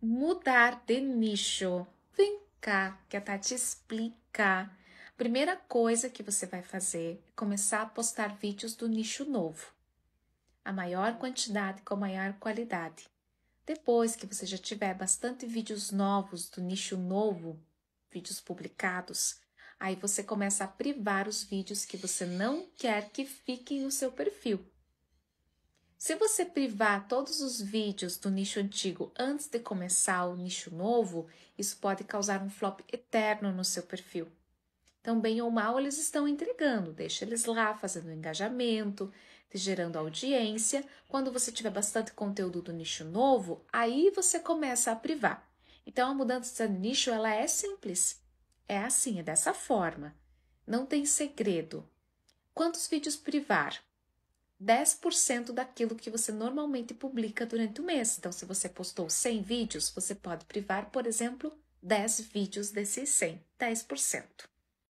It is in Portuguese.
mudar de nicho. Vem cá que a Tati explica. Primeira coisa que você vai fazer é começar a postar vídeos do nicho novo. A maior quantidade com a maior qualidade. Depois que você já tiver bastante vídeos novos do nicho novo, vídeos publicados, aí você começa a privar os vídeos que você não quer que fiquem no seu perfil. Se você privar todos os vídeos do nicho antigo antes de começar o nicho novo, isso pode causar um flop eterno no seu perfil. Então, bem ou mal, eles estão entregando, deixa eles lá fazendo engajamento, te gerando audiência. Quando você tiver bastante conteúdo do nicho novo, aí você começa a privar. Então, a mudança de nicho ela é simples. É assim, é dessa forma. Não tem segredo. Quantos vídeos privar? 10% daquilo que você normalmente publica durante o mês. Então, se você postou 100 vídeos, você pode privar, por exemplo, 10 vídeos desses 100, 10%.